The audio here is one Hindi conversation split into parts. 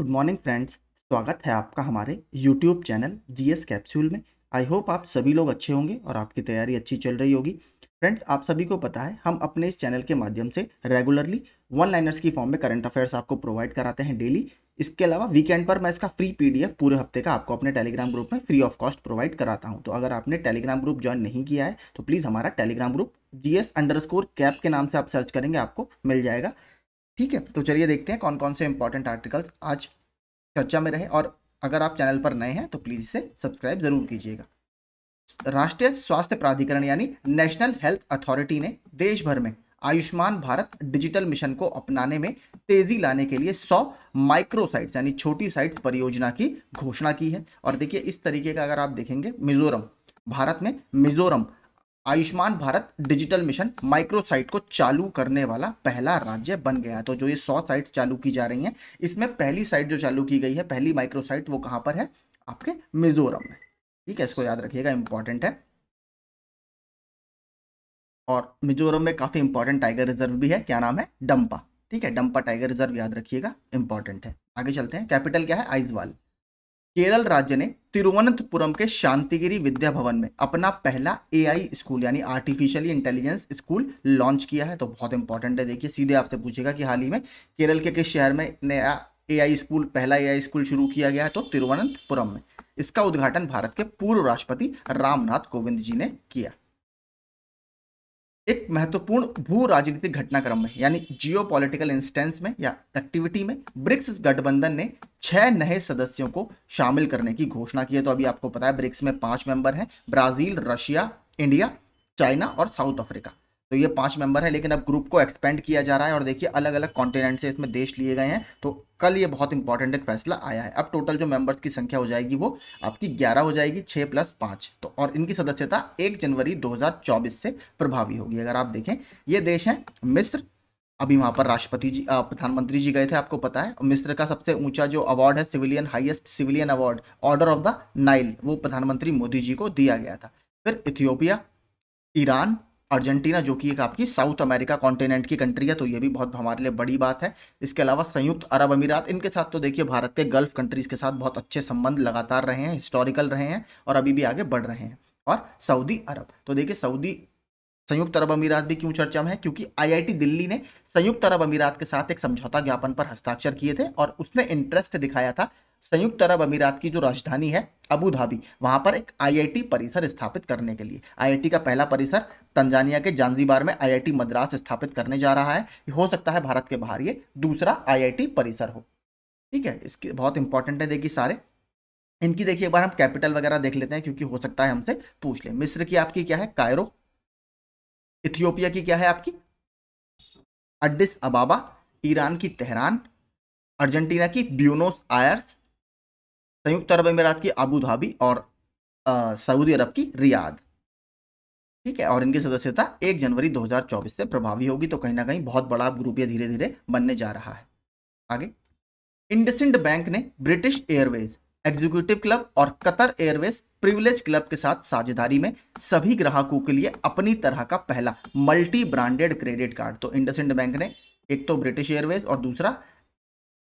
गुड मॉर्निंग फ्रेंड्स स्वागत है आपका हमारे यूट्यूब चैनल जीएस कैप्सूल में आई होप आप सभी लोग अच्छे होंगे और आपकी तैयारी अच्छी चल रही होगी फ्रेंड्स आप सभी को पता है हम अपने इस चैनल के माध्यम से रेगुलरली वन लाइनर्स की फॉर्म में करंट अफेयर्स आपको प्रोवाइड कराते हैं डेली इसके अलावा वीकेंड पर मैं इसका फ्री पीडीएफ पूरे हफ्ते का आपको अपने टेलीग्राम ग्रुप में फ्री ऑफ कॉस्ट प्रोवाइड कराता हूं तो अगर आपने टेलीग्राम ग्रुप ज्वाइन नहीं किया है तो प्लीज़ हमारा Telegram group G S underscore cap के नाम से आप सर्च करेंगे आपको मिल जाएगा ठीक है तो चलिए देखते हैं कौन कौन से इंपॉर्टेंट आर्टिकल्स आज चर्चा में रहे और अगर आप चैनल पर नए हैं तो प्लीज़ इसे सब्सक्राइब जरूर कीजिएगा राष्ट्रीय स्वास्थ्य प्राधिकरण यानी नेशनल हेल्थ अथॉरिटी ने देश भर में आयुष्मान भारत डिजिटल मिशन को अपनाने में तेजी लाने के लिए 100 माइक्रो साइट्स यानी छोटी साइट्स परियोजना की घोषणा की है और देखिए इस तरीके का अगर आप देखेंगे मिजोरम भारत में Mizoram Ayushman Bharat digital mission micro site को चालू करने वाला पहला राज्य बन गया तो जो ये सौ साइट चालू की जा रही हैं इसमें पहली साइट जो चालू की गई है पहली माइक्रो साइट वो कहां पर है आपके मिजोरम में ठीक है इसको याद रखिएगा इंपॉर्टेंट है और मिजोरम में काफ़ी इंपॉर्टेंट टाइगर रिजर्व भी है क्या नाम है डम्पा ठीक है डम्पा टाइगर रिजर्व याद रखिएगा इंपॉर्टेंट है आगे चलते हैं कैपिटल क्या है आइजवाल केरल राज्य ने तिरुवनंतपुरम के शांतिगिरी विद्या भवन में अपना पहला एआई स्कूल यानी आर्टिफिशियली इंटेलिजेंस स्कूल लॉन्च किया है तो बहुत इंपॉर्टेंट है देखिए सीधे आपसे पूछेगा कि हाल ही में केरल के किस शहर में नया एआई स्कूल पहला एआई स्कूल शुरू किया गया है तो तिरुवनंतपुरम में इसका उद्घाटन भारत के पूर्व राष्ट्रपति रामनाथ कोविंद जी ने किया एक महत्वपूर्ण भू राजनीतिक घटनाक्रम में यानी जियो पॉलिटिकल इंस्टेंस में या एक्टिविटी में ब्रिक्स गठबंधन ने छह नए सदस्यों को शामिल करने की घोषणा की है तो अभी आपको पता है ब्रिक्स में पांच मेंबर हैं ब्राजील रशिया इंडिया चाइना और साउथ अफ्रीका तो ये पांच मेंबर है लेकिन अब ग्रुप को एक्सपेंड किया जा रहा है और देखिए अलग अलग कॉन्टिनेंट से इसमें देश लिए गए हैं तो कल ये बहुत इंपॉर्टेंट एक फैसला आया है अब टोटल जो मेंबर्स की संख्या हो जाएगी वो आपकी 11 हो जाएगी 6 प्लस पाँच तो और इनकी सदस्यता 1 जनवरी 2024 से प्रभावी होगी अगर आप देखें ये देश हैं मिस्र अभी वहाँ पर राष्ट्रपति जी प्रधानमंत्री जी गए थे आपको पता है मिस्र का सबसे ऊंचा जो अवार्ड है civilian highest civilian award order of the Nile वो प्रधानमंत्री मोदी जी को दिया गया था फिर इथियोपिया ईरान अर्जेंटीना जो कि एक आपकी साउथ अमेरिका कॉन्टिनेंट की कंट्री है तो ये भी बहुत हमारे लिए बड़ी बात है इसके अलावा संयुक्त अरब अमीरात इनके साथ तो देखिए भारत के गल्फ कंट्रीज़ के साथ बहुत अच्छे संबंध लगातार रहे हैं हिस्टोरिकल रहे हैं और अभी भी आगे बढ़ रहे हैं और सऊदी अरब तो देखिए सऊदी संयुक्त अरब अमीरात भी क्यों चर्चा में है क्योंकि आईआईटी दिल्ली ने संयुक्त अरब अमीरात के साथ एक समझौता ज्ञापन पर हस्ताक्षर किए थे और उसने इंटरेस्ट दिखाया था संयुक्त अरब अमीरात की जो राजधानी है अबू धाबी वहां पर एक आईआईटी परिसर स्थापित करने के लिए आईआईटी का पहला परिसर तंजानिया के जानजीबार में आईआईटी मद्रास स्थापित करने जा रहा है हो सकता है भारत के बाहर ये दूसरा आईआईटी परिसर हो ठीक है इसके बहुत इंपॉर्टेंट है देखिए सारे इनकी देखिए एक बार हम कैपिटल वगैरह देख लेते हैं क्योंकि हो सकता है हमसे पूछ ले मिस्र की आपकी क्या है कायरो इथियोपिया की क्या है आपकी अड्डिस अबाबा ईरान की तेहरान अर्जेंटीना की ब्यूनोस आयर्स संयुक्त अरब अमीरात की अबू धाबी और सऊदी अरब की रियाद ठीक है और इनकी सदस्यता 1 जनवरी 2024 से प्रभावी होगी तो कहीं ना कहीं बहुत बड़ा ग्रुप ये धीरे धीरे बनने जा रहा है आगे इंडसिंड बैंक ने ब्रिटिश एयरवेज एग्जीक्यूटिव क्लब और कतर एयरवेज प्रिविलेज क्लब के साथ साझेदारी में सभी ग्राहकों के लिए अपनी तरह का पहला मल्टी ब्रांडेड क्रेडिट कार्ड तो इंडसेंड बैंक ने एक तो ब्रिटिश एयरवेज और दूसरा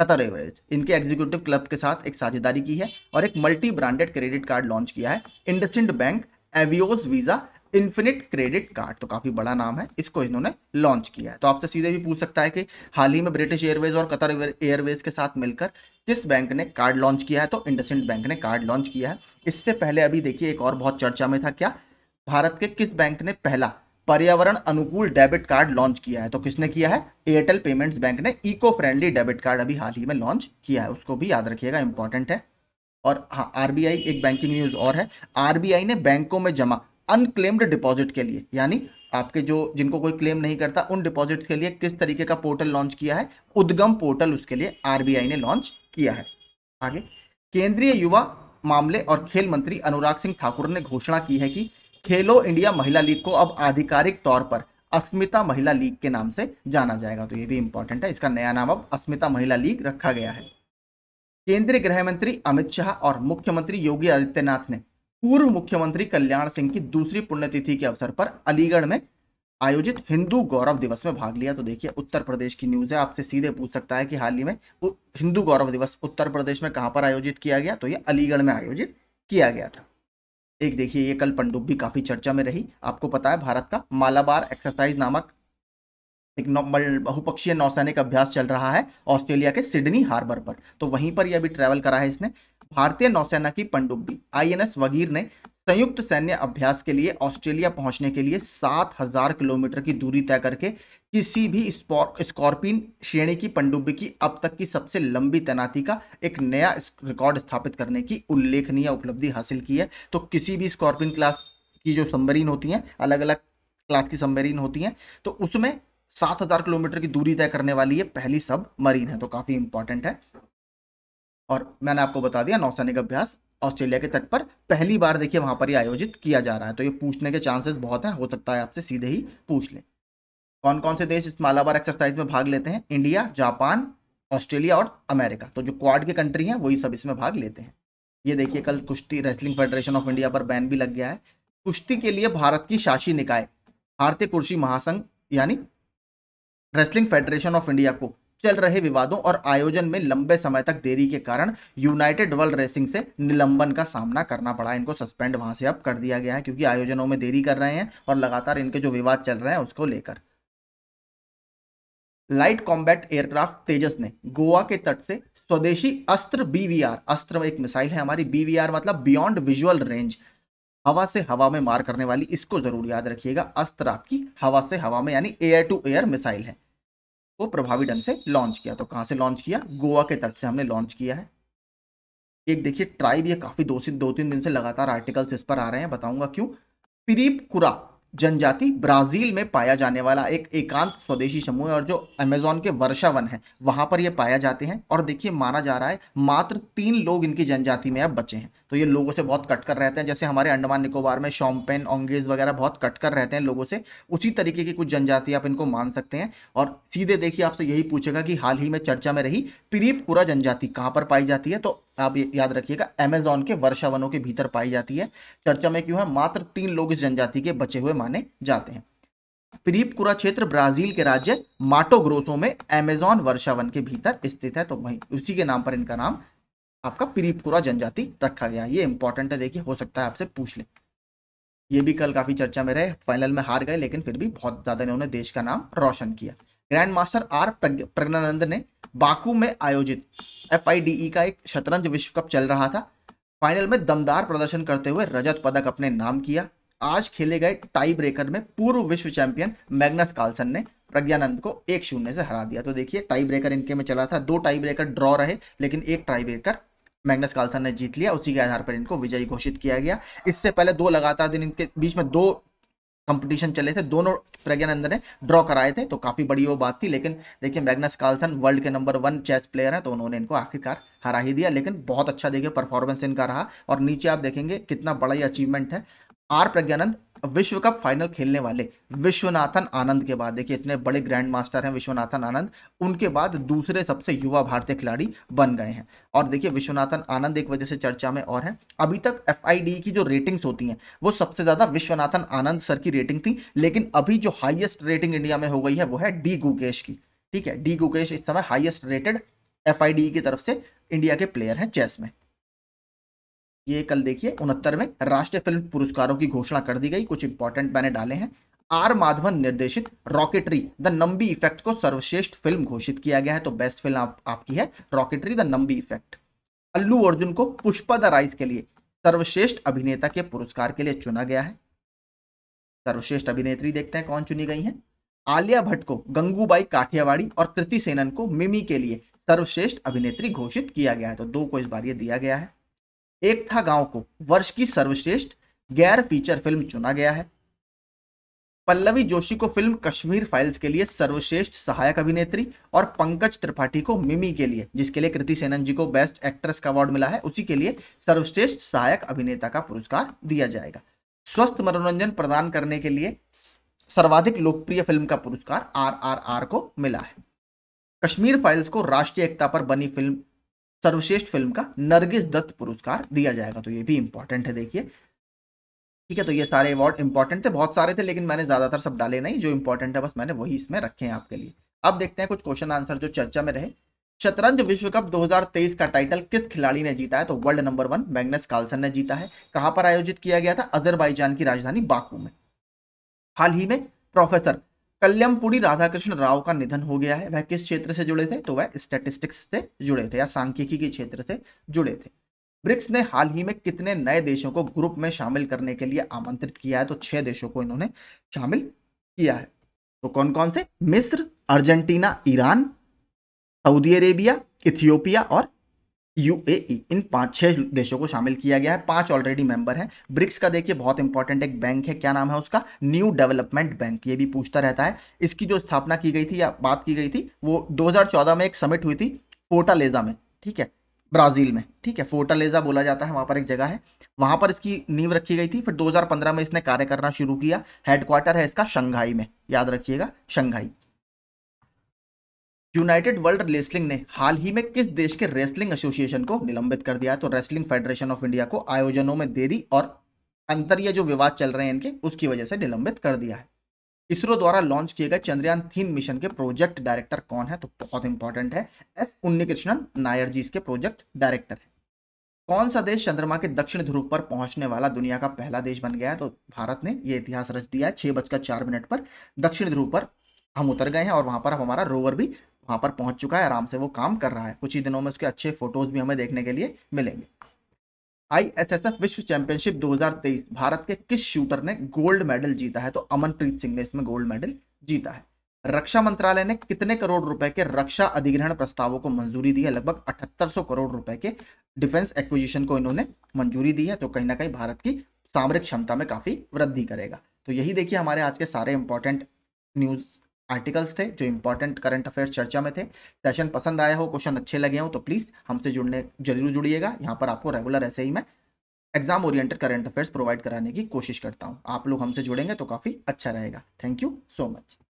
कतर एवरेज इनके एग्जीक्यूटिव क्लब के साथ एक साझेदारी की है और एक multi branded credit card launch किया है IndusInd bank Avios Visa Infinite credit card तो काफी बड़ा नाम है इसको इन्होंने लॉन्च किया है तो आपसे सीधे भी पूछ सकता है कि हाल ही में ब्रिटिश एयरवेज और कतर एयरवेज के साथ मिलकर किस बैंक ने कार्ड लॉन्च किया है तो इंडसेंट बैंक ने कार्ड लॉन्च किया है इससे पहले अभी देखिए एक और बहुत चर्चा में था क्या भारत के किस बैंक ने पहला पर्यावरण अनुकूल डेबिट कार्ड लॉन्च किया है तो किसने किया है एयरटेल पेमेंट्स बैंक ने इको फ्रेंडली डेबिट कार्ड अभी हाल ही में लॉन्च किया है उसको भी याद रखिएगा इंपॉर्टेंट है और हाँ आरबीआई एक बैंकिंग न्यूज और है आरबीआई ने बैंकों में जमा अनक्लेम्ड डिपॉजिट के लिए यानी आपके जो जिनको कोई क्लेम नहीं करता उन डिपॉजिट के लिए किस तरीके का पोर्टल लॉन्च किया है उद्गम पोर्टल उसके लिए आरबीआई ने लॉन्च किया है आगे केंद्रीय युवा मामले और खेल मंत्री अनुराग सिंह ठाकुर ने घोषणा की है कि खेलो इंडिया महिला लीग को अब आधिकारिक तौर पर अस्मिता महिला लीग के नाम से जाना जाएगा तो ये भी इंपॉर्टेंट है इसका नया नाम अब अस्मिता महिला लीग रखा गया है केंद्रीय गृह मंत्री अमित शाह और मुख्यमंत्री योगी आदित्यनाथ ने पूर्व मुख्यमंत्री कल्याण सिंह की दूसरी पुण्यतिथि के अवसर पर अलीगढ़ में आयोजित हिंदू गौरव दिवस में भाग लिया तो देखिए उत्तर प्रदेश की न्यूज है आपसे सीधे पूछ सकता है कि हाल ही में हिंदू गौरव दिवस उत्तर प्रदेश में कहां पर आयोजित किया गया तो ये अलीगढ़ में आयोजित किया गया था एक देखिए ये कल पंडुब्बी काफ़ी चर्चा में रही आपको पता है भारत का मालाबार एक्सरसाइज नामक एक बहुपक्षीय नौसैनिक अभ्यास चल रहा है ऑस्ट्रेलिया के सिडनी हार्बर पर तो वहीं पर यह भी ट्रैवल करा है इसने भारतीय नौसेना की पंडुब्बी आईएनएस वगीर ने संयुक्त सैन्य अभ्यास के लिए ऑस्ट्रेलिया पहुंचने के लिए 7000 किलोमीटर की दूरी तय करके किसी भी स्कॉर्पिन श्रेणी की पंडुब्बी की अब तक की सबसे लंबी तैनाती का एक नया रिकॉर्ड स्थापित करने की उल्लेखनीय उपलब्धि हासिल की है तो किसी भी स्कॉर्पिन क्लास की जो सम्बरीन होती हैं अलग अलग क्लास की सम्बरीन होती हैं तो उसमें सात हजार किलोमीटर की दूरी तय करने वाली ये पहली सब मरीन है तो काफ़ी इंपॉर्टेंट है और मैंने आपको बता दिया नौसैनिक अभ्यास ऑस्ट्रेलिया के तट पर पहली बार देखिए वहां पर ही आयोजित किया जा रहा है तो ये पूछने के चांसेस बहुत है हो सकता है आपसे सीधे ही पूछ लें कौन कौन से देश इस मालाबार एक्सरसाइज में भाग लेते हैं इंडिया जापान ऑस्ट्रेलिया और अमेरिका तो जो क्वाड के कंट्री हैं वही सब इसमें भाग लेते हैं ये देखिए कल कुश्ती रेसलिंग फेडरेशन ऑफ इंडिया पर बैन भी लग गया है कुश्ती के लिए भारत की शासी निकाय भारतीय कुर्सी महासंघ यानी रेसलिंग फेडरेशन ऑफ इंडिया को चल रहे विवादों और आयोजन में लंबे समय तक देरी के कारण यूनाइटेड वर्ल्ड रेसिंग से निलंबन का सामना करना पड़ा इनको सस्पेंड वहां से अब कर दिया गया है क्योंकि आयोजनों में देरी कर रहे हैं और लगातार इनके जो विवाद चल रहे हैं उसको लेकर लाइट कॉम्बैट एयरक्राफ्ट तेजस ने गोवा के तट से स्वदेशी अस्त्र बीवीआर अस्त्र एक मिसाइल है हमारी बीवीआर मतलब बियॉन्ड विजुअल रेंज हवा से हवा में मार करने वाली इसको जरूर याद रखिएगा अस्त्र आपकी हवा से हवा में यानी एयर टू एयर मिसाइल है वो प्रभावी ढंग से लॉन्च किया तो कहां से लॉन्च किया गोवा के तट से हमने लॉन्च किया है एक देखिए ट्राइब ये काफी दो से दो तीन दिन से लगातार आर्टिकल्स इस पर आ रहे हैं बताऊंगा क्यों फिरीप कुरा जनजाति ब्राज़ील में पाया जाने वाला एक एकांत स्वदेशी समूह है और जो अमेजोन के वर्षा वन है वहां पर ये पाए जाते हैं और देखिए माना जा रहा है मात्र तीन लोग इनकी जनजाति में अब बचे हैं तो ये लोगों से बहुत कट कर रहते हैं जैसे हमारे अंडमान निकोबार में शॉम्पेन ऑंगेज वगैरह बहुत कट कर रहते हैं लोगों से उसी तरीके की कुछ जनजाति आप इनको मान सकते हैं और सीधे देखिए आपसे यही पूछेगा कि हाल ही में चर्चा में रही पिरीपपुरा जनजाति कहाँ पर पाई जाती है तो आप याद रखिएगा एमेजॉन के वर्षा वनों के भीतर पाई जाती है चर्चा में क्यों है मात्र तीन लोग इस जनजाति के बचे हुए माने जाते हैं प्रीपकुरा क्षेत्र ब्राजील के राज्य माटोग्रोसो में एमेजॉन वर्षावन के भीतर स्थित है तो वहीं उसी के नाम पर इनका नाम आपका प्रीपुरा जनजाति रखा गया ये इंपॉर्टेंट है देखिए हो सकता है आपसे पूछ ले ये भी कल काफ़ी चर्चा में रहे फाइनल में हार गए लेकिन फिर भी बहुत ज़्यादा इन्होंने देश का नाम रोशन किया ग्रैंड मास्टर आर प्रज्ञानंद ने बाकू में आयोजित एफ e का एक शतरंज विश्व कप चल रहा था फाइनल में दमदार प्रदर्शन करते हुए रजत पदक अपने नाम किया आज खेले गए टाई ब्रेकर में पूर्व विश्व चैंपियन मैग्नस कार्लसन ने प्रज्ञानंद को एक शून्य से हरा दिया तो देखिए टाई ब्रेकर इनके में चला था दो टाई ब्रेकर ड्रॉ रहे लेकिन एक टाई ब्रेकर मैग्नस कार्लसन ने जीत लिया उसी के आधार पर इनको विजयी घोषित किया गया इससे पहले दो लगातार दिन इनके बीच में दो कंपटीशन चले थे दोनों प्रज्ञानंद ने ड्रॉ कराए थे तो काफी बड़ी वो बात थी लेकिन देखिए मैग्नस कार्लसन वर्ल्ड के नंबर वन चेस प्लेयर हैं तो उन्होंने इनको आखिरकार हरा ही दिया लेकिन बहुत अच्छा देखिए परफॉर्मेंस इनका रहा और नीचे आप देखेंगे कितना बड़ा ये अचीवमेंट है आर प्रज्ञानंद विश्व कप फाइनल खेलने वाले विश्वनाथन आनंद के बाद देखिए इतने बड़े ग्रैंड मास्टर हैं विश्वनाथन आनंद उनके बाद दूसरे सबसे युवा भारतीय खिलाड़ी बन गए हैं और देखिए विश्वनाथन आनंद एक वजह से चर्चा में और हैं अभी तक एफ e की जो रेटिंग्स होती हैं वो सबसे ज़्यादा विश्वनाथन आनंद सर की रेटिंग थी लेकिन अभी जो हाइएस्ट रेटिंग इंडिया में हो गई है वो है डी गुकेश की ठीक है डी गुकेश इस समय हाइएस्ट रेटेड एफ की तरफ से इंडिया के प्लेयर हैं चेस में ये कल देखिए उनहत्तर में राष्ट्रीय फिल्म पुरस्कारों की घोषणा कर दी गई कुछ इंपॉर्टेंट मैंने डाले हैं आर माधवन निर्देशित रॉकेटरी द नंबी इफेक्ट को सर्वश्रेष्ठ फिल्म घोषित किया गया है तो बेस्ट फिल्म आप, आपकी है Rocketry the Nambi effect Allu Arjun को पुष्पा द राइज के लिए सर्वश्रेष्ठ अभिनेता के पुरस्कार के लिए चुना गया है सर्वश्रेष्ठ अभिनेत्री देखते हैं कौन चुनी गई है आलिया भट्ट को गंगूबाई काठियावाड़ी और कृति सेनन को मिमी के लिए सर्वश्रेष्ठ अभिनेत्री घोषित किया गया है तो दो को इस बार ये दिया गया है एक था गांव को वर्ष की सर्वश्रेष्ठ गैर फीचर फिल्म चुना गया है पल्लवी जोशी को फिल्म कश्मीर फाइल्स के लिए सर्वश्रेष्ठ सहायक अभिनेत्री और पंकज त्रिपाठी को मिमी के लिए जिसके लिए कृति सेनन जी को बेस्ट एक्ट्रेस का अवार्ड मिला है उसी के लिए सर्वश्रेष्ठ सहायक अभिनेता का पुरस्कार दिया जाएगा स्वस्थ मनोरंजन प्रदान करने के लिए सर्वाधिक लोकप्रिय फिल्म का पुरस्कार आर आर आर को मिला है कश्मीर फाइल्स को राष्ट्रीय एकता पर बनी फिल्म सर्वश्रेष्ठ फिल्म का नरगिस दत्त पुरस्कार दिया जाएगा तो ये भी इंपॉर्टेंट है देखिए ठीक है तो ये सारे अवार्ड इंपॉर्टेंट थे बहुत सारे थे लेकिन मैंने ज्यादातर सब डाले नहीं जो इंपॉर्टेंट है बस मैंने वही इसमें रखे हैं आपके लिए अब देखते हैं कुछ क्वेश्चन आंसर जो चर्चा में रहे शतरंज विश्व कप 2023 का टाइटल किस खिलाड़ी ने जीता है तो world number one Magnus Carlsen ने जीता है कहां पर आयोजित किया गया था अजरबैजान की राजधानी बाकू में हाल ही में प्रोफेसर कल्याणपुरी राधाकृष्ण राव का निधन हो गया है वह किस क्षेत्र से जुड़े थे तो वह स्टेटिस्टिक्स से जुड़े थे या सांख्यिकी के क्षेत्र से जुड़े थे ब्रिक्स ने हाल ही में कितने नए देशों को ग्रुप में शामिल करने के लिए आमंत्रित किया है तो छह देशों को इन्होंने शामिल किया है तो कौन कौन से मिस्र Argentina Iran Saudi Arabia Ethiopia और यूएई इन पांच छह देशों को शामिल किया गया है पांच ऑलरेडी मेंबर हैं ब्रिक्स का देखिए बहुत इंपॉर्टेंट एक बैंक है क्या नाम है उसका न्यू डेवलपमेंट बैंक ये भी पूछता रहता है इसकी जो स्थापना की गई थी या बात की गई थी वो 2014 में एक समिट हुई थी फोर्टालेजा में ठीक है ब्राजील में ठीक है फोर्टालेजा बोला जाता है वहां पर एक जगह है वहां पर इसकी नींव रखी गई थी फिर दो में इसने कार्य करना शुरू किया हेडक्वार्टर है इसका शंघाई में याद रखिएगा शंघाई यूनाइटेड वर्ल्ड रेसलिंग ने हाल ही में किस देश के रेसलिंग एसोसिएशन को निलंबित कर दिया तो रेसलिंग फेडरेशन ऑफ इंडिया को आयोजनों में देरी और अंतरीय जो विवाद चल रहे हैं इनके उसकी वजह से निलंबित कर दिया है इसरो द्वारा लॉन्च किए गए चंद्रयान थीन मिशन के प्रोजेक्ट डायरेक्टर कौन है तो बहुत इंपॉर्टेंट है एस उन्नीकृष्णन नायर जी इसके प्रोजेक्ट डायरेक्टर है कौन सा देश चंद्रमा के दक्षिण ध्रुव पर पहुंचने वाला दुनिया का पहला देश बन गया है तो भारत ने यह इतिहास रच दिया है छह बजकर चार मिनट पर दक्षिण ध्रुव पर हम उतर गए हैं और वहां पर अब हमारा रोवर भी वहाँ पर पहुँच चुका है आराम से वो काम कर रहा है कुछ ही दिनों में उसके अच्छे फोटोज भी हमें देखने के लिए मिलेंगे आईएसएसएफ विश्व चैंपियनशिप 2023 भारत के किस शूटर ने गोल्ड मेडल जीता है तो अमनप्रीत सिंह ने इसमें गोल्ड मेडल जीता है रक्षा मंत्रालय ने कितने करोड़ रुपए के रक्षा अधिग्रहण प्रस्तावों को मंजूरी दी है लगभग 7800 करोड़ रुपए के डिफेंस एक्विजिशन को इन्होंने मंजूरी दी है तो कहीं ना कहीं भारत की सामरिक क्षमता में काफी वृद्धि करेगा तो यही देखिए हमारे आज के सारे इंपॉर्टेंट न्यूज आर्टिकल्स थे जो इंपॉर्टेंट करंट अफेयर्स चर्चा में थे सेशन पसंद आया हो क्वेश्चन अच्छे लगे हो तो प्लीज़ हमसे जुड़ने जरूर जुड़िएगा यहाँ पर आपको रेगुलर ऐसे ही मैं exam oriented current affairs provide कराने की कोशिश करता हूँ आप लोग हमसे जुड़ेंगे तो काफ़ी अच्छा रहेगा थैंक यू सो मच